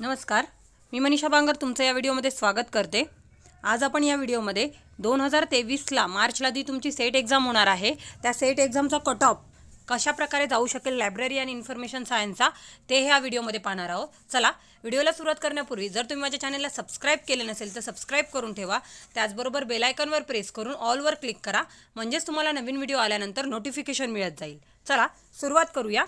नमस्कार मी मनीषा बांगर तुमचं या व्हिडिओमध्ये स्वागत करते आज आपण या व्हिडिओमध्ये दोन हजार तेवीसला मार्चला जी तुमची सेट एक्झाम होणार आहे त्या सेट एक्झामचा कट ऑफ कशाप्रकारे जाऊ शकेल लायब्ररी आणि इन्फॉर्मेशन सायन्सचा ते ह्या व्हिडिओमध्ये पाहणार आहोत चला व्हिडिओला सुरुवात करण्यापूर्वी जर तुम्ही माझ्या चॅनलला सबस्क्राईब केले नसेल तर सबस्क्राईब करून ठेवा त्याचबरोबर बेलायकनवर प्रेस करून ऑलवर क्लिक करा म्हणजेच तुम्हाला नवीन व्हिडिओ आल्यानंतर नोटिफिकेशन मिळत जाईल चला सुरुवात करूया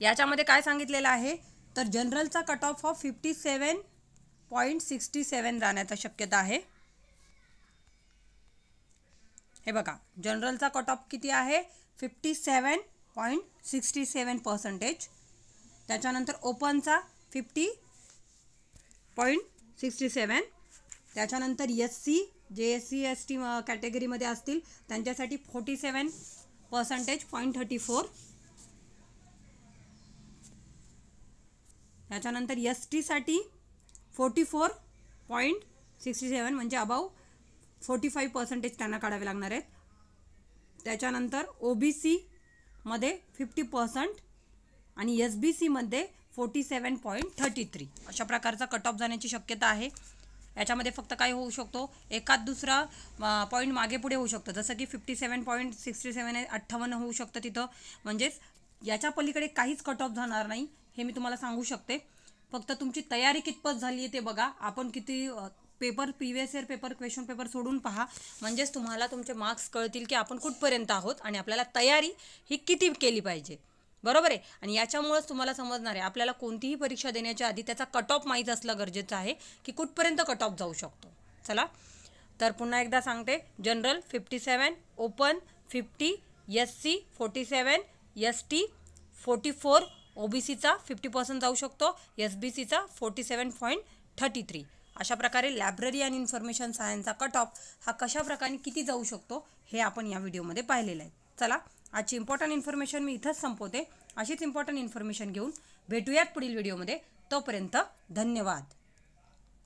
याच्यामध्ये काय सांगितलेलं आहे तर जनरलचा cut off off fifty seven point sixty seven जाण्याचा शक्यता आहे हे बघा जनरलचा कट ऑफ किती आहे fifty seven point sixty seven percentage त्याच्यानंतर ओपनचा फिफ्टी पॉईंट सिक्स्टी सेवन त्याच्यानंतर एस सी जे एस सी एस टी कॅटेगरीमध्ये असतील त्यांच्यासाठी forty seven percentage point thirty four याच्यानंतर एस टीसाठी forty four point sixty seven म्हणजे अबाव फोर्टी फाईव्ह पर्सेंटेज त्यांना काढावे लागणार आहेत त्याच्यानंतर ओ बी सीमध्ये फिफ्टी पर्सेंट आणि एस बी सीमध्ये forty seven point thirty three अशा प्रकारचा कट ऑफ जाण्याची शक्यता आहे याच्यामध्ये फक्त काय होऊ शकतो एकाच दुसरा पॉईंट मागे पुढे होऊ शकतं जसं की fifty seven point sixty seven अठ्ठावन्न होऊ शकतं तिथं म्हणजेच याच्या पलीकडे काहीच कट ऑफ जाणार नाही हे मी तुम्हाला सांगू शकते फक्त तुमची तयारी कितपत झाली आहे ते बघा आपण किती paper previous year paper question paper सोडून पहा म्हणजेच तुम्हाला तुमचे मार्क्स कळतील की आपण कुठपर्यंत आहोत आणि आपल्याला तयारी ही किती केली पाहिजे बरोबर आहे आणि याच्यामुळेच तुम्हाला समजणार आहे आपल्याला कोणतीही परीक्षा देण्याच्या आधी त्याचा कट ऑफ माहीत असलं गरजेचं आहे की कुठपर्यंत कट ऑफ जाऊ शकतो चला तर पुन्हा एकदा सांगते general fifty seven open fifty S C forty seven S T forty four ओबीसीचा फिफ्टी पर्सेंट जाऊ शकतो एस बी सीचा forty seven point thirty three अशा प्रकारे लायब्ररी आणि इन्फॉर्मेशन सायन्सचा कट ऑफ हा कशा किती जाऊ शकतो हे आपण या व्हिडिओमध्ये पाहिलेलं आहे चला आजची इम्पॉर्टंट इन्फॉर्मेशन मी इथंच संपवते अशीच इम्पॉर्टंट इन्फॉर्मेशन घेऊन भेटूयात पुढील व्हिडिओमध्ये तोपर्यंत धन्यवाद